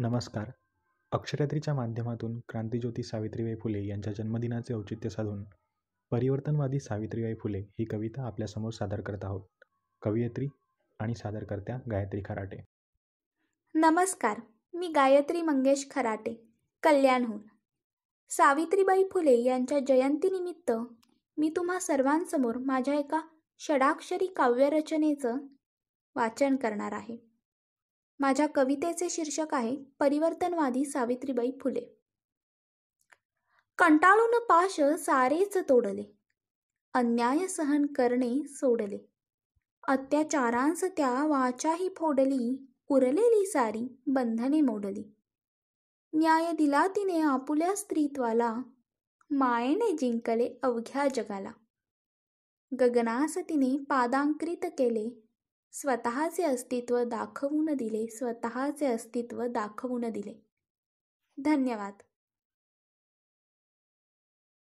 नमस्कार अक्षरात्रीच्या माध्यमातून क्रांतीज्योती सावित्रीबाई फुले यांच्या जन्मदिनाचे औचित्य साधून परिवर्तनवादी सावित्रीबाई फुले ही कविता आपल्यासमोर सादर करत आहोत कवयित्री आणि सादरकर्त्या गायत्री खराटे नमस्कार मी गायत्री मंगेश खराटे कल्याणहून सावित्रीबाई फुले यांच्या जयंतीनिमित्त मी तुम्हा सर्वांसमोर माझ्या एका षडाक्षरी काव्यरचनेचं वाचन करणार आहे माझ्या कवितेचे शीर्षक आहे परिवर्तनवादी सावित्रीबाई फुले कंटाळून पाश सारेच तोडले अन्याय सहन करणे सोडले अत्याचारांस त्या वाचाही फोडली उरलेली सारी बंधने मोडली न्याय दिला तिने आपुल्या स्त्रीत्वाला मायेने जिंकले अवघ्या जगाला गगनास तिने पादांकृत केले स्वतःचे अस्तित्व दाखवून दिले स्वतःचे अस्तित्व दाखवून दिले धन्यवाद